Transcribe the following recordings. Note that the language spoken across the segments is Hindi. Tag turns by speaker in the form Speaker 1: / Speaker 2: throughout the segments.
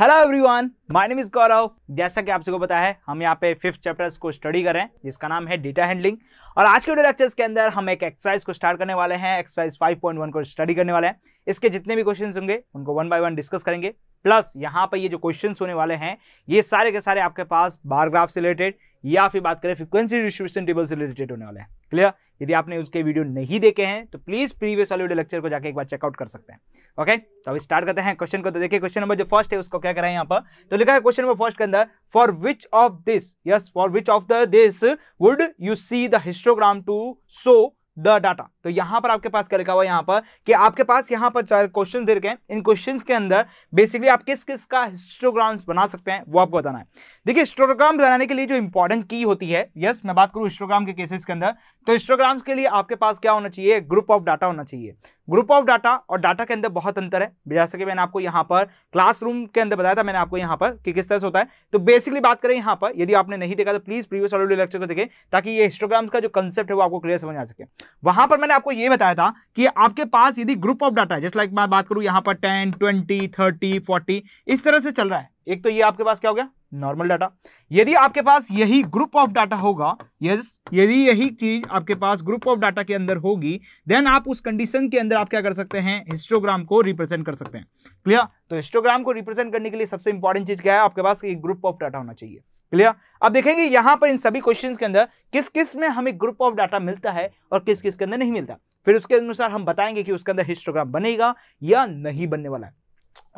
Speaker 1: Hello everyone my name is Gaurav जैसा कि आप सबको पता है हम यहाँ पे फिफ्थ चैप्टर्स को स्टडी कर रहे हैं जिसका नाम है डेटा हैंडलिंग और आज के वीडियो लेक्चर्स के अंदर हम एक एक्सरसाइज को स्टार्ट करने वाले हैं एक्सरसाइज 5.1 को स्टडी करने वाले हैं इसके जितने भी क्वेश्चन होंगे उनको वन बाय वन डिस्कस करेंगे प्लस यहाँ पर ये जो क्वेश्चन होने वाले हैं ये सारे के सारे आपके पास बारग्राफ से रिलेटेड या फिर बात करें फ्रीक्वेंसी डिस्ट्रीब्यूशन टेबल से रिलेटेड होने वाले हैं क्लियर यदि आपने उसके वीडियो नहीं देखे हैं तो प्लीज प्रीवियस वाले वीडियो लेक्चर को जाकर एक बार चेकआउट कर सकते हैं ओके तो अभी स्टार्ट करते हैं क्वेश्चन को तो देखिए क्वेश्चन नंबर जो फर्स्ट है उसको क्या करें यहाँ पर तो लिखा है क्वेश्चन नंबर फर्स्ट के अंदर for which of this yes for which of the this would you see the histogram to show the data तो यहां पर आपके पास क्या लिखा हुआ यहां पर कि आपके पास यहां पर चार क्वेश्चन दे रखे हैं इन क्वेश्चंस के अंदर बेसिकली आप किस किस का हिस्टोग्राम्स बना सकते हैं वो आपको बताना है देखिए हिस्टोग्राम बनाने के लिए जो इंपॉर्टेंट की होती है यस मैं बात करूं हिस्टोग्राम के केसेस के अंदर तो हिस्टोग्राम्स के लिए आपके पास क्या होना चाहिए ग्रुप ऑफ डाटा होना चाहिए ग्रुप ऑफ डाटा और डाटा के अंदर बहुत अंतर है जैसे कि मैंने आपको यहाँ पर क्लासरूम के अंदर बताया था मैंने आपको यहाँ पर कि किस तरह से होता है तो बेसिकली बात करें यहाँ पर यदि आपने नहीं देखा तो प्लीज प्रीवियस ऑलरेडी लेक्चर को देखें ताकि ये हिस्टोग्राम का जो कंसेप्ट है वो आपको क्लियर समझ आ सके वहां पर मैंने आपको ये बताया था कि आपके पास यदि ग्रुप ऑफ डाटा है जैसे लाइक मैं बात करूं यहां पर टेन ट्वेंटी थर्टी फोर्टी इस तरह से चल रहा है एक तो ये आपके पास क्या हो गया नॉर्मल डाटा यदि आपके पास यही ग्रुप ऑफ डाटा होगा यस यदि यही चीज आपके पास ग्रुप ऑफ डाटा के अंदर होगी देन आप उस कंडीशन के अंदर आप क्या कर सकते हैं हिस्टोग्राम को रिप्रेजेंट कर सकते हैं क्लियर तो हिस्टोग्राम को रिप्रेजेंट करने के लिए सबसे इंपॉर्टेंट चीज क्या है आपके पास एक ग्रुप ऑफ डाटा होना चाहिए क्लियर अब देखेंगे यहां पर इन सभी क्वेश्चन के अंदर किस किस में हमें ग्रुप ऑफ डाटा मिलता है और किस किस के अंदर नहीं मिलता फिर उसके अनुसार हम बताएंगे कि उसके अंदर हिस्टोग्राम बनेगा या नहीं बनने वाला है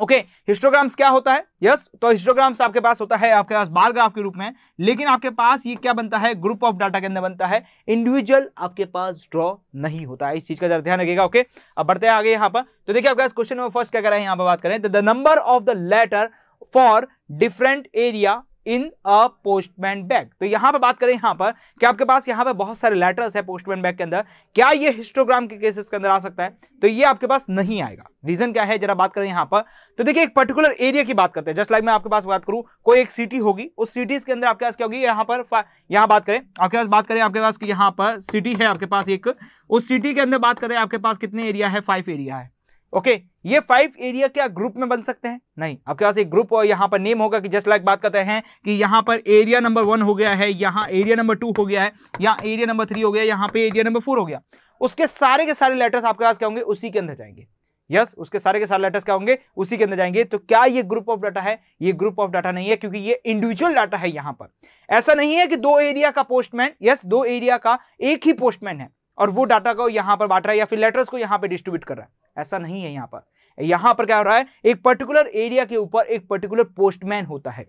Speaker 1: ओके okay, हिस्टोग्राम्स क्या होता है यस yes, तो हिस्टोग्राम्स आपके पास होता है आपके पास बार ग्राफ के रूप में लेकिन आपके पास ये क्या बनता है ग्रुप ऑफ डाटा के अंदर बनता है इंडिविजुअल आपके पास ड्रॉ नहीं होता है इस चीज का जरा ध्यान रखिएगा ओके okay? अब बढ़ते हैं आगे यहाँ पर तो देखिए आपके पास क्वेश्चन नंबर फर्स्ट क्या कर रहे हैं यहाँ पर बात करें the number of the letter for different area in a postman bag तो यहां पर बात करें यहां पर कि आपके पास यहां पर बहुत सारे लेटर्स है पोस्टमैन बैग के अंदर क्या ये हिस्टोग्राम के केसेस के अंदर आ सकता है तो ये आपके पास नहीं आएगा रीजन क्या है जरा बात करें यहां पर तो देखिए एक पर्टिकुलर एरिया की बात करते हैं जस्ट लाइक मैं आपके पास बात करूं कोई एक सिटी होगी उस सिटीज के अंदर आपके पास क्या होगी यहां पर यहां बात करें आपके पास बात करें आपके पास यहां पर सिटी है आपके पास एक उस सिटी के अंदर बात करें आपके पास कितने एरिया है फाइव एरिया है ओके ये फाइव एरिया क्या ग्रुप में बन सकते हैं नहीं आपके पास एक ग्रुप और यहाँ पर नेम होगा कि जस्ट लाइक बात करते हैं कि यहां पर एरिया नंबर वन हो गया है यहां एरिया नंबर टू हो गया है यहाँ एरिया नंबर थ्री हो गया यहां पे एरिया नंबर फोर हो गया उसके सारे के सारे लेटर्स आपके पास क्या होंगे उसी के अंदर जाएंगे यस yes, उसके सारे के सारे लेटर्स क्या होंगे उसी के अंदर जाएंगे तो क्या ये ग्रुप ऑफ डाटा है ये ग्रुप ऑफ डाटा नहीं है क्योंकि ये इंडिविजुअल डाटा है यहां पर ऐसा नहीं है कि दो एरिया का पोस्टमैन यस yes, दो एरिया का एक ही पोस्टमैन है और वो डाटा को यहाँ पर बांट रहा है या फिर लेटर्स को यहाँ पर डिस्ट्रीब्यूट कर रहा है ऐसा नहीं है यहाँ पर यहाँ पर क्या हो रहा है एक पर्टिकुलर एरिया के ऊपर एक पर्टिकुलर पोस्टमैन होता है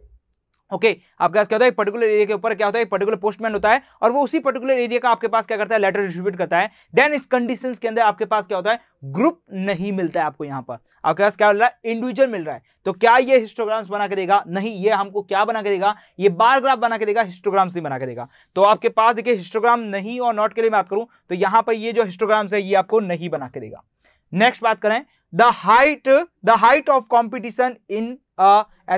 Speaker 1: ओके okay, आपके पास क्या होता है पर्टिकुलर एरिया के ऊपर क्या होता है पर्टिकुलर पोस्टमैन होता है और वो उसी पर्टिकुलर एरिया का आपके पास क्या करता है लेटर डिस्ट्रीब्यूट करता है देन इस कंडीशंस के अंदर आपके पास क्या होता है ग्रुप नहीं मिलता है आपको यहाँ पर आपके पास क्या मिल रहा है इंडिविजुअल मिल रहा है तो क्या ये हिस्टोग्राम्स बना के देगा नहीं ये हमको क्या बना के देगा ये बार ग्राफ बना के देगा हिस्टोग्राम्स नहीं बना के देगा तो आपके पास देखिए हिस्टोग्राम नहीं और नॉट के लिए बात करूं तो यहाँ पर ये जो हिस्टोग्राम्स है ये आपको नहीं बना के देगा नेक्स्ट बात करें the height the height of competition in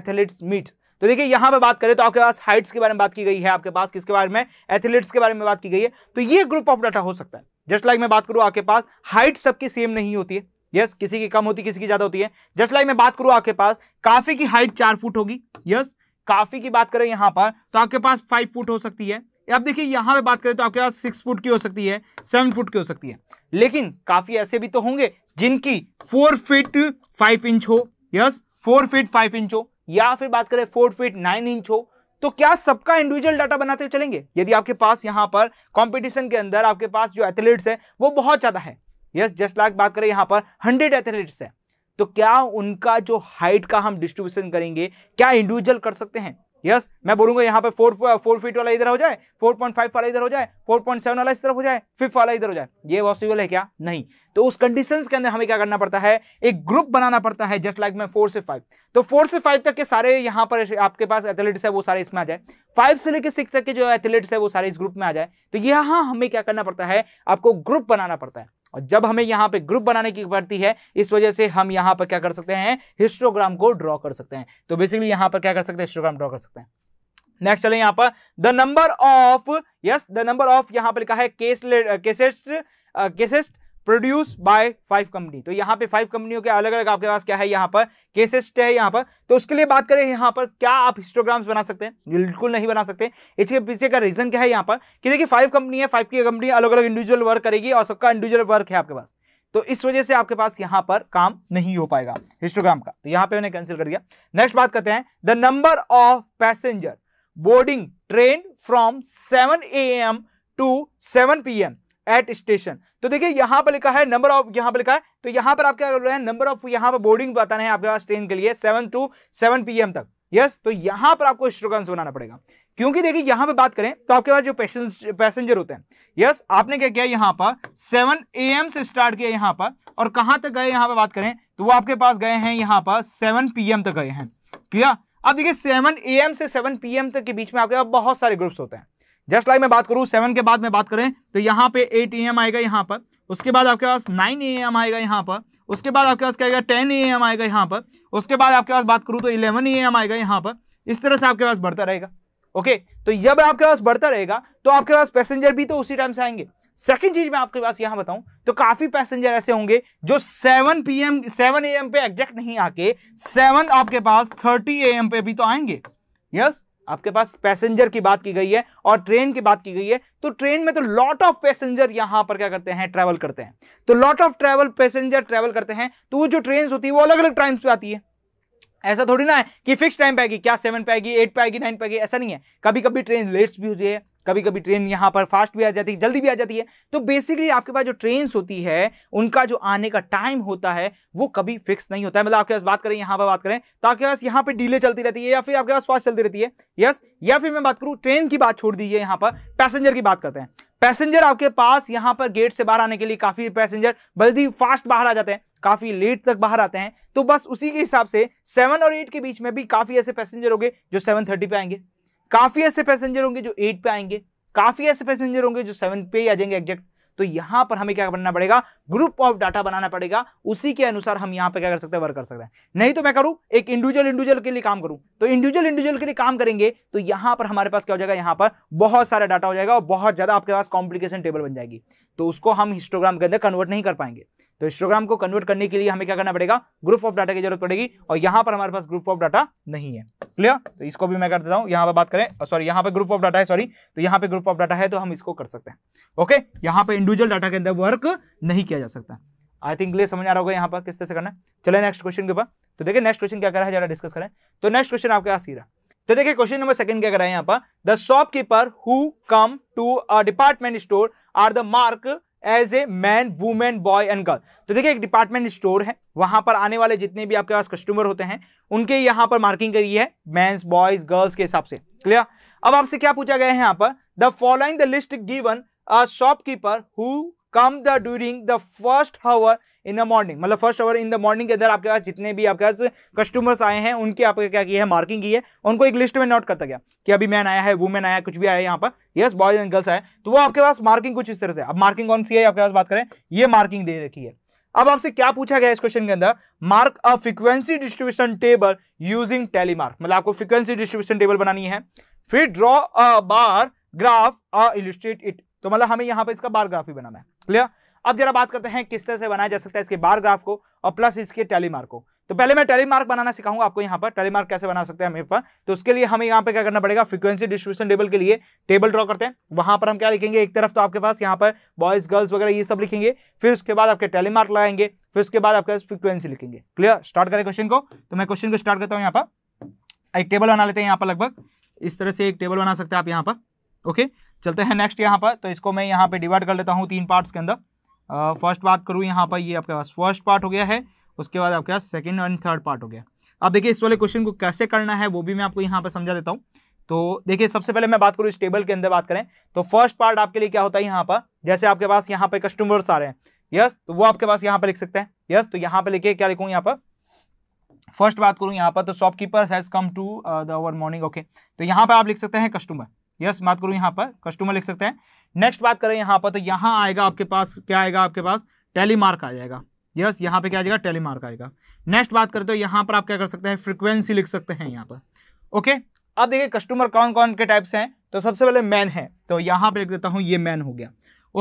Speaker 1: athletes meets तो देखिए यहां पर बात करें तो आपके पास हाइट्स के बारे में बात की गई है आपके पास किसके बारे में एथलीट्स के बारे में बात की गई है तो ये ग्रुप ऑफ डाटा हो सकता है जस्ट लाइक मैं बात करूं आपके पास हाइट सबकी सेम नहीं होती है यस yes, किसी की कम होती किसी की ज्यादा होती है जस्ट लाइक मैं बात करूं आपके पास काफी की हाइट चार फुट होगी यस yes, काफी की बात करें यहाँ पर तो आपके पास फाइव फुट हो सकती है अब देखिए यहां पे बात करें तो आपके पास सिक्स फुट की हो सकती है सेवन फुट की हो सकती है लेकिन काफी ऐसे भी तो होंगे जिनकी फोर फिट फाइव इंच हो yes four feet five inch हो या फिर बात करें फोर फीट नाइन इंच हो तो क्या सबका इंडिविजुअल डाटा बनाते चलेंगे यदि आपके पास यहाँ पर कंपटीशन के अंदर आपके पास जो एथलीट्स है वो बहुत ज़्यादा है यस जस्ट लाइक बात करें यहाँ पर हंड्रेड एथलीट्स है तो क्या उनका जो हाइट का हम डिस्ट्रीब्यूशन करेंगे क्या इंडिविजुअल कर सकते हैं यस मैं बोलूंगा यहाँ पे फोर फोर फीट वाला इधर हो जाए फोर पॉइंट फाइव वाला इधर हो जाए फोर पॉइंट सेवन वाला इस तरफ हो जाए फिफ्थ वाला इधर हो जाए ये पॉसिबल है क्या नहीं तो उस कंडीशन के अंदर हमें क्या करना पड़ता है एक ग्रुप बनाना पड़ता है जस्ट लाइक मैं फोर से फाइव तो फोर से फाइव तक के सारे यहाँ पर आपके पास एथलीट्स है वो सारे इसमें आ जाए फाइव से लेकर सिक्स तक के जो एथलीट्स है वो सारे इस ग्रुप में आ जाए तो यहाँ हमें क्या करना पड़ता है आपको ग्रुप बनाना पड़ता है और जब हमें यहाँ पे ग्रुप बनाने की पड़ती है इस वजह से हम यहाँ पर क्या कर सकते हैं हिस्टोग्राम को ड्रॉ कर सकते हैं तो बेसिकली यहाँ पर क्या कर सकते हैं हिस्टोग्राम ड्रॉ कर सकते हैं नेक्स्ट चले यहाँ पर the number of yes the number of यहाँ पर लिखा है case cassettes cassettes produce by five company तो यहाँ पे फाइव कंपनियों के अलग अलग आपके पास क्या है यहाँ पर केसेस है यहाँ पर तो उसके लिए बात करें यहाँ पर क्या आप हिस्टोग्राम्स बना सकते हैं बिल्कुल नहीं बना सकते इसके पीछे का रीजन क्या है यहाँ पर कि देखिए फाइव कंपनी है फाइव की कंपनी अलग अलग इंडिविजुअल वर्क करेगी और सबका इंडिविजुअल वर्क है आपके पास तो इस वजह से आपके पास यहाँ पर काम नहीं हो पाएगा हिस्टोग्राम का तो यहाँ पे मैंने कैंसिल कर दिया नेक्स्ट बात करते हैं the number of passenger boarding train from seven A M to seven P M at station तो देखिए यहां पर लिखा है नंबर ऑफ यहां पर लिखा है तो यहां पर आप क्या कर रहे हैं नंबर ऑफ यहां पर बोर्डिंग बताना है आपके पास ट्रेन के लिए सेवन टू सेवन पीएम तक यस तो यहां पर आपको स्ट्रोकंस बनाना पड़ेगा क्योंकि देखिए यहां पे बात करें तो आपके पास जो पैसेंजर होते हैं यस आपने क्या किया यहाँ पर सेवन ए एम से स्टार्ट किया यहाँ पर और कहां तक गए यहाँ पर बात करें तो वो आपके पास गए हैं यहाँ पर सेवन पीएम तक गए हैं क्लियर अब देखिए सेवन ए एम से सेवन पीएम तक के बीच में आपके पास बहुत सारे ग्रुप्स होते हैं जस्ट लाइक मैं बात करूँ सेवन के बाद में बात करें तो यहाँ पे एट ए आएगा यहाँ पर उसके बाद आपके पास नाइन ए आएगा यहाँ पर उसके बाद आपके पास क्या आएगा टेन ए आएगा यहाँ पर उसके बाद आपके पास बात करूँ तो इलेवन ए आएगा यहाँ पर इस तरह से आपके पास बढ़ता रहेगा ओके तो जब आपके पास बढ़ता रहेगा तो आपके पास पैसेंजर भी तो उसी टाइम से आएंगे सेकंड चीज मैं आपके पास यहां बताऊं तो काफी पैसेंजर ऐसे होंगे जो 7 पीएम 7 एम पे एग्जैक्ट नहीं आके 7 आपके पास 30 एम पे भी तो आएंगे यस आपके पास पैसेंजर की बात की गई है और ट्रेन की बात की गई है तो ट्रेन में तो लॉट ऑफ पैसेंजर यहां पर क्या करते हैं ट्रैवल करते हैं तो lot of travel passenger travel करते हैं तो वो जो ट्रेन होती है वो अलग अलग टाइम्स पे आती है ऐसा थोड़ी ना है कि फिक्स टाइम पे आएगी क्या सेवन पे आएगी एट पे आएगी नाइन पे आएगी ऐसा नहीं है कभी कभी ट्रेन लेट्स भी होती है कभी कभी ट्रेन यहाँ पर फास्ट भी आ जाती है जल्दी भी आ जाती है तो बेसिकली आपके पास जो ट्रेन होती है उनका जो आने का टाइम होता है वो कभी फिक्स नहीं होता है मतलब आपके पास बात करें यहाँ पर बात करें तो आपके पास यहाँ पर डिले चलती रहती है या फिर आपके पास फास्ट चलती रहती है यस या फिर मैं बात करूँ ट्रेन की बात छोड़ दीजिए यहाँ पर पैसेंजर की बात करते हैं पैसेंजर आपके पास यहाँ पर गेट से बाहर आने के लिए काफ़ी पैसेंजर बल्दी फास्ट बाहर आ जाते हैं काफ़ी लेट तक बाहर आते हैं तो बस उसी के हिसाब से सेवन और एट के बीच में भी काफ़ी ऐसे पैसेंजर होंगे जो सेवन थर्टी पे आएंगे काफी ऐसे पैसेंजर होंगे जो एट पे आएंगे काफी ऐसे पैसेंजर होंगे जो सेवन पे ही आ जाएंगे एग्जैक्ट तो यहां पर हमें क्या बनना पड़ेगा ग्रुप ऑफ डाटा बनाना पड़ेगा उसी के अनुसार हम यहां पे क्या कर सकते हैं वर्क कर सकते हैं नहीं तो मैं करूं एक इंडिविजुअल इंडिविजुअल के लिए काम करूं तो इंडिविजुअल इंडिविजुअल के लिए काम करेंगे तो यहां पर हमारे पास क्या हो जाएगा यहां पर बहुत सारा डाटा हो जाएगा और बहुत ज्यादा आपके पास कॉम्प्लिकेशन टेबल बन जाएगी तो उसको हम हिस्टोग्राम के अंदर कन्वर्ट नहीं कर पाएंगे तो हिस्टोग्राम को कन्वर्ट करने के लिए हमें क्या करना पड़ेगा ग्रुप ऑफ डाटा की जरूरत पड़ेगी और यहाँ पर हमारे पास ग्रुप ऑफ डाटा नहीं है क्लियर तो इसको भी मैं कर देता हूँ यहाँ पर बात करें सॉरी यहाँ पर ग्रुप ऑफ डाटा है सॉरी तो यहाँ पे ग्रुप ऑफ डाटा है तो हम इसको कर सकते हैं ओके यहाँ पर इंडिविजुअल डाटा के अंदर वर्क नहीं किया जा सकता आई थिंक ये समझ आ रहा होगा यहाँ पर किस तरह से करना चले नेक्स्ट क्वेश्चन के ऊपर तो देखिए नेक्स्ट क्वेश्चन क्या करा है जरा डिस्कस करें तो नेक्स्ट क्वेश्चन आपके पास सीधा तो देखिए क्वेश्चन नंबर सेकंड क्या कर रहा है यहाँ पर the shopkeeper who come to a department store are the mark as a man women boy and girl तो देखिए एक डिपार्टमेंट स्टोर है वहां पर आने वाले जितने भी आपके पास कस्टमर होते हैं उनके यहां पर मार्किंग करी है मैंस बॉयज गर्ल्स के हिसाब से क्लियर अब आपसे क्या पूछा गया है यहाँ पर the following the list given a shopkeeper who come the during the first hour in the morning मतलब first hour in the morning के अंदर आपके पास जितने भी आपके पास कस्टमर्स आए हैं उनके आपके क्या किया है मार्किंग की है उनको एक लिस्ट में नोट करता गया कि अभी मैन आया है वुमेन आया कुछ भी आया यहाँ पर यस बॉयज एंड गर्ल्स आए तो वो आपके पास मार्किंग कुछ इस तरह से अब मार्किंग कौन सी है आपके पास बात करें ये मार्किंग दे रखी है अब आपसे क्या पूछा गया इस क्वेश्चन के अंदर mark a frequency distribution table using tally mark मतलब आपको फ्रिक्वेंसी डिस्ट्रीब्यूशन टेबल बनानी है फिर draw a bar graph a illustrate it तो मतलब हमें यहाँ पर इसका बार ग्राफ भी बनाना है क्लियर अब जरा बात करते हैं किस तरह से बनाया जा सकता है इसके बार ग्राफ को और प्लस इसके टेलीमार्क को तो पहले मैं टेलीमार्क बनाना सिखाऊंगा आपको यहाँ पर टेलीमार्क कैसे बना सकते हैं हमें पर तो उसके लिए हमें यहाँ पे क्या करना पड़ेगा फ्रीक्वेंसी डिस्ट्रीब्यूशन टेबल के लिए टेबल ड्रॉ करते हैं वहां पर हम क्या लिखेंगे एक तरफ तो आपके पास यहाँ पर बॉयज गर्ल्स वगैरह ये सब लिखेंगे फिर उसके बाद आपके टेलीमार्क लगाएंगे फिर उसके बाद आपके फ्रिक्वेंसी फ्रीक्वेंसी लिखेंगे क्लियर स्टार्ट करें क्वेश्चन को तो मैं क्वेश्चन को स्टार्ट करता हूँ यहाँ पर एक टेबल बना लेते हैं यहाँ पर लगभग इस तरह से एक टेबल बना सकते हैं आप यहाँ पर ओके चलते हैं नेक्स्ट यहाँ पर तो इसको मैं यहाँ पर डिवाइड कर लेता हूँ तीन पार्ट्स के अंदर फर्स्ट बात करूँ यहाँ पर ये आपके पास फर्स्ट पार्ट हो गया है उसके बाद आपके पास सेकेंड एंड थर्ड पार्ट हो गया अब देखिए इस वाले क्वेश्चन को कैसे करना है वो भी मैं आपको यहाँ पर समझा देता हूँ तो देखिए सबसे पहले मैं बात करूँ इस टेबल के अंदर बात करें तो फर्स्ट पार्ट आपके लिए क्या होता है यहाँ पर जैसे आपके पास यहाँ पर कस्टमर्स आ रहे हैं यस तो वो आपके पास यहाँ पर लिख सकते हैं यस तो यहाँ पर लिखे क्या लिखूँ यहाँ पर फर्स्ट बात करूँ यहाँ पर तो shopkeeper has come to the hour morning okay तो यहाँ पर आप लिख सकते हैं कस्टमर यस बात करूँ यहाँ पर कस्टमर लिख सकते हैं नेक्स्ट बात करें यहाँ पर तो यहाँ आएगा आपके पास क्या आएगा आपके पास टेलीमार्क आ जाएगा यस यहाँ पे क्या आ जाएगा टेलीमार्क आएगा नेक्स्ट बात करें तो यहाँ पर आप क्या कर सकते हैं फ्रीक्वेंसी लिख सकते हैं यहाँ पर ओके अब देखिए कस्टमर कौन कौन के टाइप्स हैं तो सबसे पहले मैन है तो यहाँ पे लिख देता हूँ ये मैन हो गया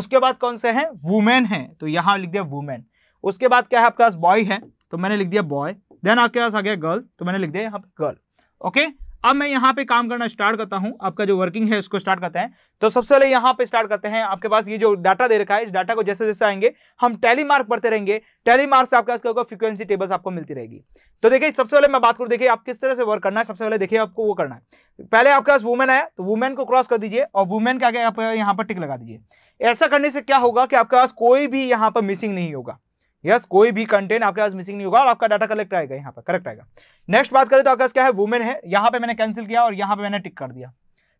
Speaker 1: उसके बाद कौन से हैं वुमेन है तो यहाँ लिख दिया वुमेन उसके बाद क्या है आपके पास बॉय है तो मैंने लिख दिया बॉय देन आपके पास आ गया गर्ल तो मैंने लिख दिया यहाँ पर गर्ल ओके अब मैं यहाँ पे काम करना स्टार्ट करता हूँ आपका जो वर्किंग है उसको स्टार्ट करते हैं तो सबसे पहले यहाँ पे स्टार्ट करते हैं आपके पास ये जो डाटा दे रखा है इस डाटा को जैसे जैसे आएंगे हम टेली मार्क पढ़ते रहेंगे टेली मार्क से आपके होगा फ्रीक्वेंसी टेबल्स आपको मिलती रहेगी तो देखिए सबसे पहले मैं बात करूँ देखिए आप किस तरह से वर्क करना है सबसे पहले देखिए आपको वो करना है पहले आपके पास वुमेन आया तो वुमेन को क्रॉस कर दीजिए और वुमेन के आगे आप यहाँ पर टिक लगा दीजिए ऐसा करने से क्या होगा कि आपके पास कोई भी यहाँ पर मिसिंग नहीं होगा यस कोई भी कंटेंट आपके पास मिसिंग नहीं होगा और आपका डाटा कलेक्ट आएगा यहाँ पर करेक्ट आएगा नेक्स्ट बात करें तो आपके पास क्या है वुमेन है यहाँ पे मैंने कैंसिल किया और यहाँ पे मैंने टिक कर दिया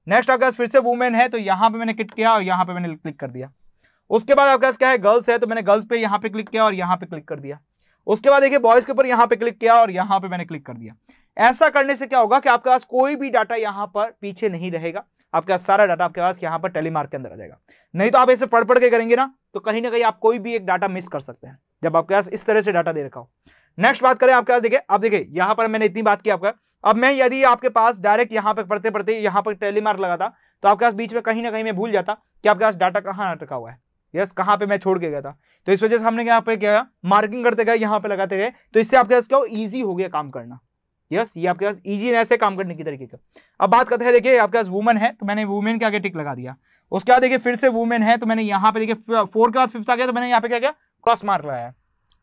Speaker 1: नेक्स्ट आपके पास फिर से वुमेन है तो यहाँ पे मैंने किट किया और यहाँ पे मैंने क्लिक कर दिया उसके बाद आपके पास क्या है गर्ल्स है तो मैंने गर्ल्स पे यहाँ पे क्लिक किया और यहाँ पे क्लिक कर दिया उसके बाद देखिए बॉयज के ऊपर यहाँ पे क्लिक किया और यहाँ पे मैंने क्लिक कर दिया ऐसा करने से क्या होगा कि आपके पास कोई भी डाटा यहाँ पर पीछे नहीं रहेगा आपके पास सारा डाटा आपके पास यहाँ पर टेलीमार्क के अंदर आ जाएगा नहीं तो आप ऐसे पढ़ पढ़ के करेंगे ना तो कहीं ना कहीं आप कोई भी एक डाटा मिस कर सकते हैं जब आपके पास इस तरह से डाटा दे रखा हो नेक्स्ट बात करें आपके पास देखिए आप देखिए यहां पर मैंने इतनी बात की आपका अब मैं यदि आपके पास डायरेक्ट यहाँ पर पढ़ते पढ़ते यहाँ पर टेली मार्क लगाता तो आपके पास बीच में कहीं ना कहीं मैं भूल जाता कि आपके पास डाटा कहाँ अटका हुआ है यस कहाँ पे मैं छोड़ के गया था तो इस वजह से हमने यहाँ पे क्या मार्किंग करते गए यहाँ पे लगाते गए तो इससे आपके पास क्या हो ईजी हो गया काम करना यस ये आपके पास ईजी ऐसे काम करने की तरीके का अब बात करते हैं देखिए आपके पास वुमन है तो मैंने वुमेन के आगे टिक लगा दिया उसके बाद देखिए फिर से वुमेन है तो मैंने यहाँ पे देखिए फोर के बाद फिफ्थ आ गया तो मैंने यहाँ पे क्या किया क्रॉस मार्क लगाया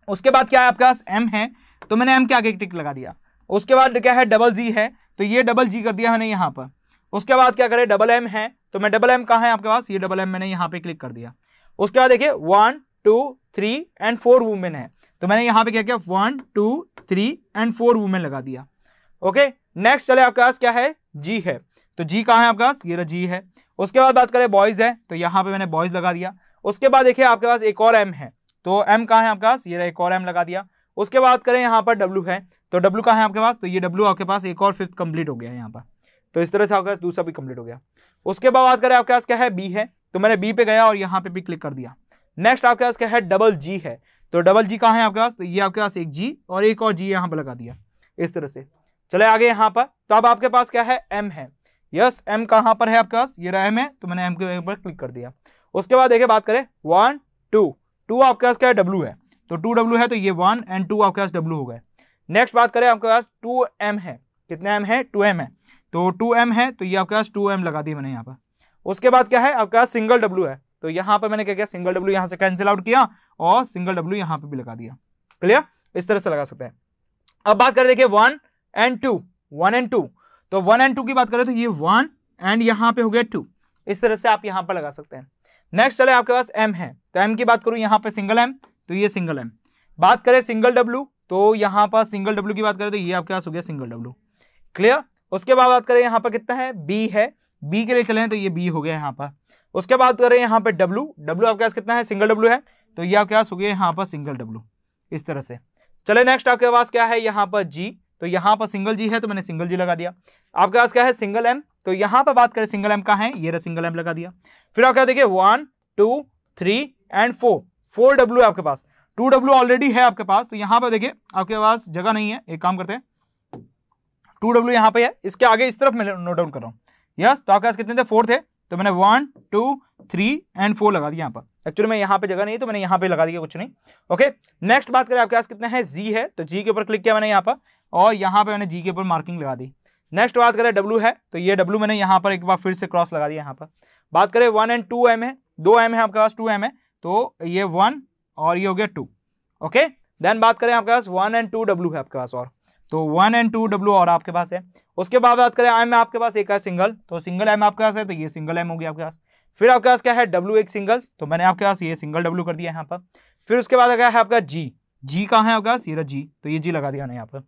Speaker 1: उसके बाद क्या है आपके पास एम है तो मैंने एम के आगे टिक लगा दिया उसके बाद क्या है डबल जी है तो ये डबल जी कर दिया मैंने यहाँ पर उसके बाद क्या करें डबल एम है तो मैं डबल एम कहाँ है आपके पास ये डबल एम मैंने यहाँ पे क्लिक कर दिया उसके बाद देखिए one two three and four women है तो मैंने यहाँ पे क्या किया one two three and four women लगा दिया ओके नेक्स्ट चले आपके पास क्या है जी है तो जी कहाँ है आपके पास ये जी है उसके बाद बात करें बॉयज़ है तो यहाँ पे मैंने बॉयज़ लगा दिया उसके बाद देखिए आपके पास एक और एम है तो एम कहाँ है आपके पास ये एक और एम लगा दिया उसके बाद करें यहाँ पर डब्ल्यू है तो डब्ल्यू कहाँ है आपके पास तो ये डब्ल्यू आपके पास एक और फिफ्थ कंप्लीट हो गया है यहाँ पर तो इस तरह से आपके पास दूसरा भी कंप्लीट हो गया उसके बाद बात करें आपके पास क्या है बी है तो मैंने बी पे गया और यहाँ पे भी क्लिक कर दिया नेक्स्ट आपके पास क्या है डबल जी है तो डबल जी कहाँ है आपके पास तो ये आपके पास एक जी और एक और जी यहाँ पर लगा दिया इस तरह से चले आगे यहाँ पर तो अब आपके पास क्या है एम है यस एम कहाँ पर है आपके पास ये रहा एम है तो मैंने एम के ऊपर क्लिक कर दिया उसके बाद देखिए बात करें वन टू टू आपके पास क्या है डब्लू है तो टू डब्ल्यू है तो ये वन एंड टू आपके पास डब्ल्यू हो गए नेक्स्ट बात करें आपके पास टू एम है कितना एम है टू एम है तो टू एम है तो ये आपके पास टू एम लगा दी मैंने यहाँ पर उसके बाद क्या है आपके पास सिंगल डब्ल्यू है तो यहाँ पर मैंने क्या किया सिंगल डब्ल्यू यहाँ से कैंसिल आउट किया और सिंगल डब्ल्यू यहाँ पर भी लगा दिया क्लियर इस तरह से लगा सकते हैं अब बात करें देखिए one and two one and two तो वन एंड टू की बात करें तो ये वन एंड यहाँ पे हो गया टू इस तरह से आप यहाँ पर लगा सकते हैं नेक्स्ट चले आपके पास एम है तो एम की बात करूं यहाँ पर सिंगल एम तो ये सिंगल एम बात करें सिंगल डब्ल्यू तो यहाँ पर सिंगल डब्ल्यू की बात करें तो ये आपके पास हो गया सिंगल डब्ल्यू क्लियर उसके बाद बात करें यहाँ पर कितना है बी है बी के लिए चले तो ये बी हो गया यहाँ पर उसके बाद करें यहाँ पर डब्ल्यू डब्ल्यू आपके पास कितना है सिंगल डब्ल्यू है तो ये आपके पास हो गया यहाँ पर सिंगल डब्ल्यू इस तरह से चले नेक्स्ट आपके पास क्या है यहाँ पर जी तो यहाँ पर सिंगल जी है तो मैंने सिंगल जी लगा दिया आपके पास क्या है सिंगल एम तो यहां पर बात करें सिंगल एम का है ये रहा सिंगल एम लगा दिया फिर आप क्या देखिए one two three and four four W आपके पास टू डब्ल्यू ऑलरेडी है आपके पास तो यहां पर देखिए आपके पास जगह नहीं है एक काम करते हैं टू डब्ल्यू यहां पर है इसके आगे इस तरफ मैं नोट डाउन कर रहा हूं यस तो आपके पास कितने थे फोर थे तो मैंने one two three and four लगा दिया यहां पर एक्चुअली मैं यहां पे जगह नहीं तो मैंने यहां पे लगा दिया कुछ नहीं ओके नेक्स्ट बात करें आपके पास कितने हैं जी है तो जी के ऊपर क्लिक किया मैंने यहां पर और यहां पे मैंने जी के ऊपर मार्किंग लगा दी नेक्स्ट बात करें डब्लू है तो ये डब्लू मैंने यहाँ पर एक बार फिर से क्रॉस लगा दिया यहाँ पर बात करें वन एंड टू एम है दो एम है आपके पास टू एम है तो ये वन और ये हो गया टू ओके देन बात करें आपके पास वन एंड टू डब्लू है आपके पास और तो वन एंड टू डब्लू और आपके पास है उसके बाद बात करें एम आपके पास एक है सिंगल तो सिंगल एम आपके पास है तो ये सिंगल एम हो गया आपके पास फिर आपके पास क्या है डब्ल्यू एक सिंगल तो मैंने आपके पास ये सिंगल डब्ल्यू कर दिया यहाँ पर फिर उसके बाद क्या है आपका जी जी कहाँ है आपके पास ये जी तो ये जी लगा दिया ना यहाँ पर